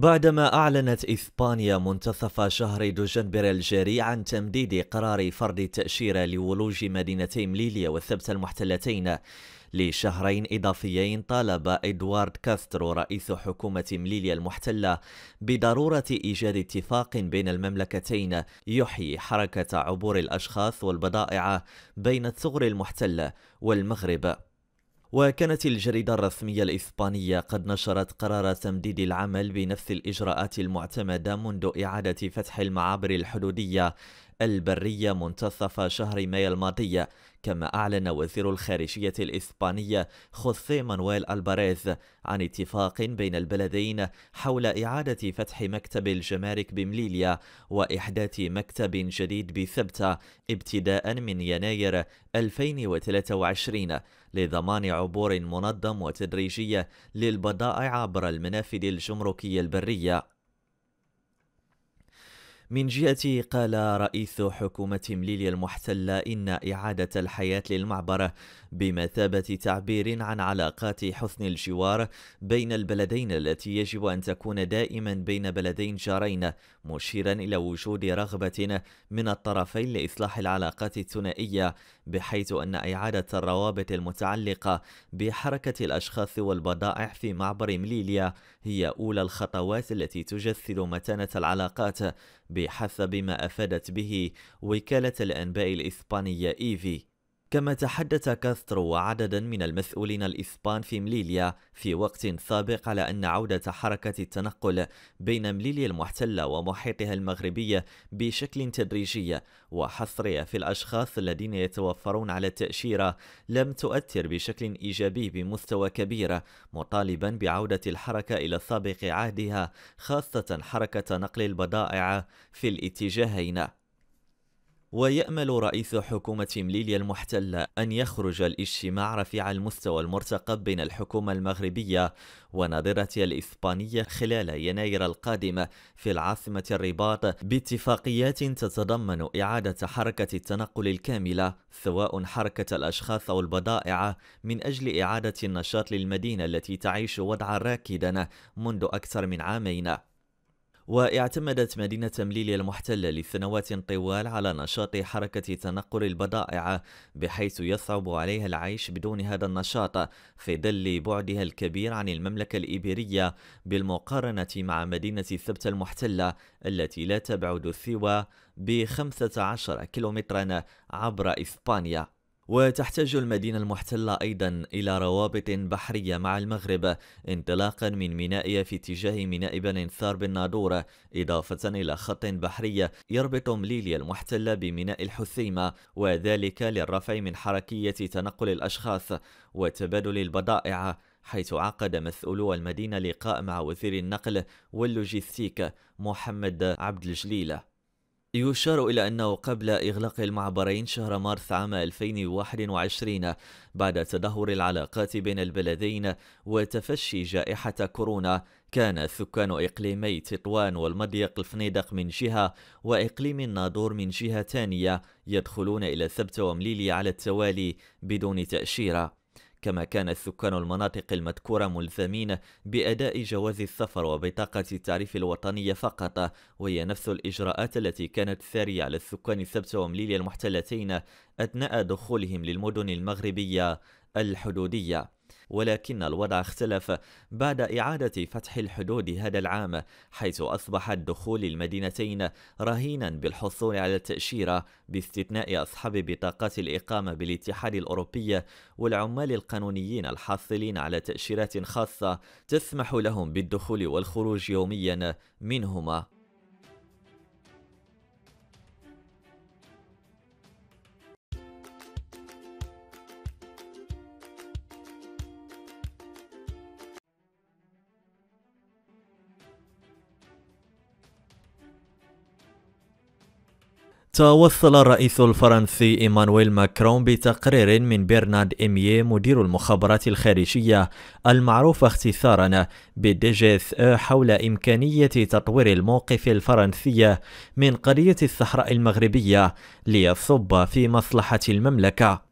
بعدما أعلنت إسبانيا منتصف شهر دجنبر الجاري عن تمديد قرار فرض التأشيرة لولوج مدينتي مليليا والسبت المحتلتين لشهرين إضافيين طالب إدوارد كاسترو رئيس حكومة مليليا المحتلة بضرورة إيجاد اتفاق بين المملكتين يحيي حركة عبور الأشخاص والبضائع بين الثغر المحتلة والمغرب وكانت الجريدة الرسمية الإسبانية قد نشرت قرار تمديد العمل بنفس الإجراءات المعتمدة منذ إعادة فتح المعابر الحدودية البرية منتصف شهر مايو الماضي كما أعلن وزير الخارجية الإسبانية خوسيه مانويل ألباريز عن اتفاق بين البلدين حول إعادة فتح مكتب الجمارك بمليليا وإحداث مكتب جديد بثبتة ابتداء من يناير 2023 لضمان عبور منظم وتدريجي للبضائع عبر المنافذ الجمركية البرية من جهته قال رئيس حكومة مليليا المحتلة إن إعادة الحياة للمعبر بمثابة تعبير عن علاقات حسن الجوار بين البلدين التي يجب أن تكون دائما بين بلدين جارين مشيرا إلى وجود رغبة من الطرفين لإصلاح العلاقات الثنائية بحيث أن إعادة الروابط المتعلقة بحركة الأشخاص والبضائع في معبر مليليا هي أولى الخطوات التي تجسد متانة العلاقات بحسب ما أفادت به وكالة الأنباء الإسبانية إيفي كما تحدث كاسترو وعددا من المسؤولين الإسبان في مليليا في وقت سابق على أن عودة حركة التنقل بين مليليا المحتلة ومحيطها المغربي بشكل تدريجي وحصرها في الأشخاص الذين يتوفرون على التأشيرة لم تؤثر بشكل إيجابي بمستوى كبير مطالبا بعودة الحركة إلى سابق عهدها خاصة حركة نقل البضائع في الاتجاهين ويأمل رئيس حكومة مليليا المحتلة أن يخرج الاجتماع رفيع المستوى المرتقب بين الحكومة المغربية وناظرتها الإسبانية خلال يناير القادم في العاصمة الرباط باتفاقيات تتضمن إعادة حركة التنقل الكاملة سواء حركة الأشخاص أو البضائع من أجل إعادة النشاط للمدينة التي تعيش وضعا راكدا منذ أكثر من عامين واعتمدت مدينة مليليا المحتلة لسنوات طوال على نشاط حركة تنقل البضائع بحيث يصعب عليها العيش بدون هذا النشاط في ظل بعدها الكبير عن المملكة الإيبيرية بالمقارنة مع مدينة سبتة المحتلة التي لا تبعد سوى ب 15 كيلومترا عبر إسبانيا وتحتاج المدينة المحتلة أيضا إلى روابط بحرية مع المغرب انطلاقا من مينائها في اتجاه ميناء بن ثار بالناظورة إضافة إلى خط بحري يربط مليليا المحتلة بميناء الحثيمة وذلك للرفع من حركية تنقل الأشخاص وتبادل البضائع حيث عقد مسؤولو المدينة لقاء مع وزير النقل واللوجستيك محمد عبد الجليل يشار إلى أنه قبل إغلاق المعبرين شهر مارس عام 2021 بعد تدهور العلاقات بين البلدين وتفشي جائحة كورونا كان سكان إقليمي تطوان والمضيق الفنيدق من جهة وإقليم الناظور من جهة ثانية يدخلون إلى سبت ومليلي على التوالي بدون تأشيرة كما كان سكان المناطق المذكورة ملزمين بأداء جواز السفر وبطاقة التعريف الوطنية فقط وهي نفس الإجراءات التي كانت سارية على السكان السبت ومليلي المحتلتين أثناء دخولهم للمدن المغربية الحدودية ولكن الوضع اختلف بعد إعادة فتح الحدود هذا العام حيث أصبح الدخول المدينتين رهينا بالحصول على التأشيرة باستثناء أصحاب بطاقات الإقامة بالاتحاد الأوروبي والعمال القانونيين الحاصلين على تأشيرات خاصة تسمح لهم بالدخول والخروج يوميا منهما توصل الرئيس الفرنسي إيمانويل ماكرون بتقرير من برنارد إميي مدير المخابرات الخارجية المعروف اختصارا بالديجيس حول إمكانية تطوير الموقف الفرنسي من قضية الصحراء المغربية ليصب في مصلحة المملكة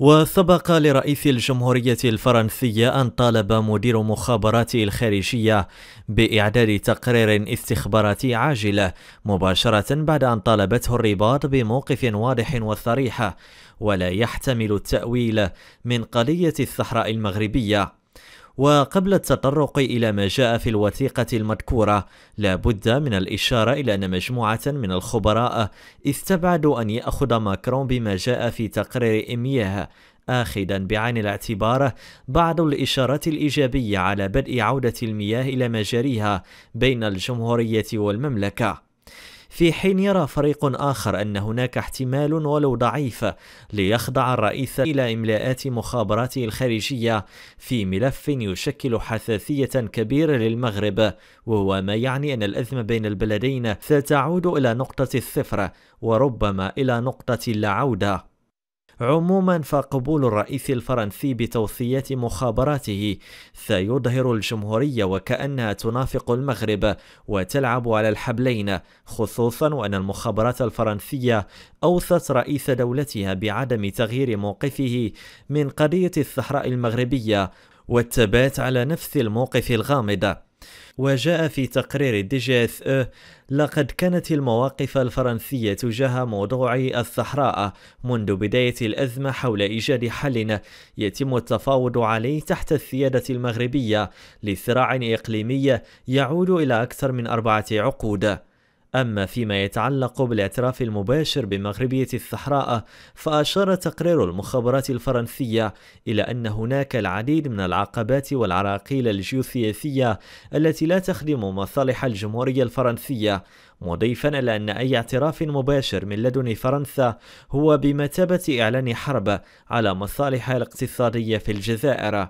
وسبق لرئيس الجمهورية الفرنسية أن طالب مدير مخابراته الخارجية بإعداد تقرير استخباراتي عاجل مباشرة بعد أن طالبته الرباط بموقف واضح وصريح ولا يحتمل التأويل من قضية الصحراء المغربية وقبل التطرق إلى ما جاء في الوثيقة المذكورة لا بد من الإشارة إلى أن مجموعة من الخبراء استبعدوا أن يأخذ ماكرون بما جاء في تقرير إمياه آخذا بعين الاعتبار بعض الإشارات الإيجابية على بدء عودة المياه إلى مجاريها بين الجمهورية والمملكة في حين يرى فريق آخر أن هناك احتمال ولو ضعيف ليخضع الرئيس إلى إملاءات مخابراته الخارجية في ملف يشكل حساسية كبيرة للمغرب وهو ما يعني أن الأزمة بين البلدين ستعود إلى نقطة الصفر وربما إلى نقطة اللاعودة عموما فقبول الرئيس الفرنسي بتوصية مخابراته سيظهر الجمهورية وكأنها تنافق المغرب وتلعب على الحبلين خصوصا وأن المخابرات الفرنسية أوصت رئيس دولتها بعدم تغيير موقفه من قضية الصحراء المغربية والتبات على نفس الموقف الغامض وجاء في تقرير دي جي اس أه، او لقد كانت المواقف الفرنسية تجاه موضوع الصحراء منذ بداية الأزمة حول إيجاد حل يتم التفاوض عليه تحت السيادة المغربية لصراع إقليمي يعود إلى أكثر من أربعة عقود أما فيما يتعلق بالاعتراف المباشر بمغربية الصحراء فأشار تقرير المخابرات الفرنسية إلى أن هناك العديد من العقبات والعراقيل الجيوسياسية التي لا تخدم مصالح الجمهورية الفرنسية مضيفا إلى أن أي اعتراف مباشر من لدن فرنسا هو بمثابة إعلان حرب على مصالحها الاقتصادية في الجزائر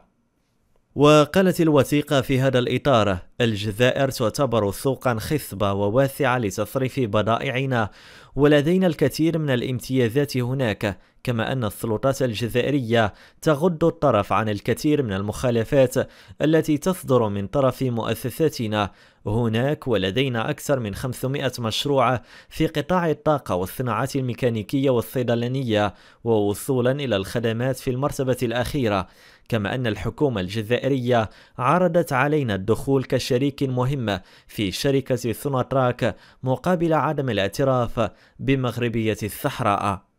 وقالت الوثيقة في هذا الإطار الجزائر تعتبر سوقا خصبة وواسعة لتصريف بضائعنا ولدينا الكثير من الامتيازات هناك كما أن السلطات الجزائرية تغض الطرف عن الكثير من المخالفات التي تصدر من طرف مؤسساتنا هناك ولدينا أكثر من 500 مشروع في قطاع الطاقة والصناعات الميكانيكية والصيدلانية ووصولا إلى الخدمات في المرتبة الأخيرة كما أن الحكومة الجزائرية عرضت علينا الدخول كشريك مهم في شركة ثوناتراك مقابل عدم الاعتراف بمغربية الصحراء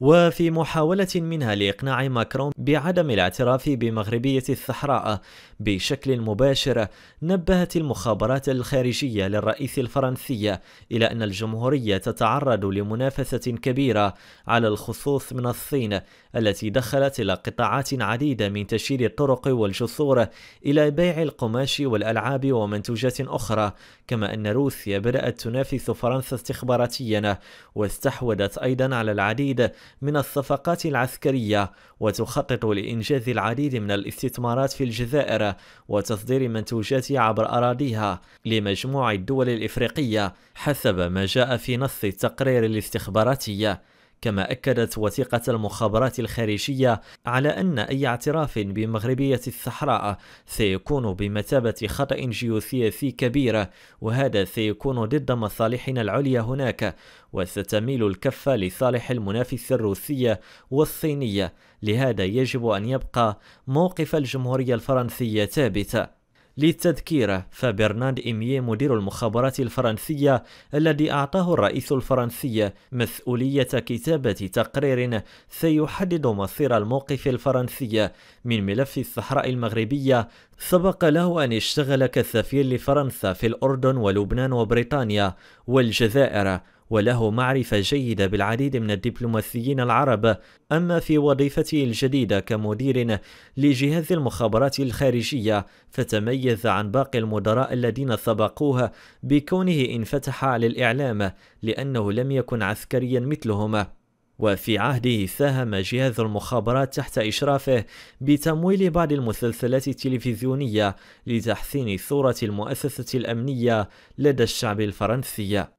وفي محاولة منها لإقناع ماكرون بعدم الاعتراف بمغربية الصحراء بشكل مباشر نبهت المخابرات الخارجية للرئيس الفرنسي إلى أن الجمهورية تتعرض لمنافسة كبيرة على الخصوص من الصين التي دخلت إلى قطاعات عديدة من تشييد الطرق والجسور إلى بيع القماش والألعاب ومنتوجات أخرى كما أن روسيا بدأت تنافس فرنسا استخباراتيا واستحوذت أيضا على العديد من الصفقات العسكرية وتخطط لإنجاز العديد من الاستثمارات في الجزائر وتصدير منتوجاتها عبر أراضيها لمجموع الدول الإفريقية حسب ما جاء في نص التقرير الاستخباراتي كما أكدت وثيقة المخابرات الخارجية على أن أي اعتراف بمغربية الصحراء سيكون بمثابة خطأ جيوسياسي كبير وهذا سيكون ضد مصالحنا العليا هناك وستميل الكفة لصالح المنافسة الروسية والصينية لهذا يجب أن يبقى موقف الجمهورية الفرنسية ثابتا للتذكير فبرناند إيميه مدير المخابرات الفرنسية الذي أعطاه الرئيس الفرنسي مسؤولية كتابة تقرير سيحدد مصير الموقف الفرنسي من ملف الصحراء المغربية سبق له أن اشتغل كسفير لفرنسا في الأردن ولبنان وبريطانيا والجزائر وله معرفة جيدة بالعديد من الدبلوماسيين العرب أما في وظيفته الجديدة كمدير لجهاز المخابرات الخارجية فتميز عن باقي المدراء الذين سبقوه بكونه انفتح على الإعلام لأنه لم يكن عسكريا مثلهم وفي عهده ساهم جهاز المخابرات تحت إشرافه بتمويل بعض المسلسلات التلفزيونية لتحسين صورة المؤسسة الأمنية لدى الشعب الفرنسي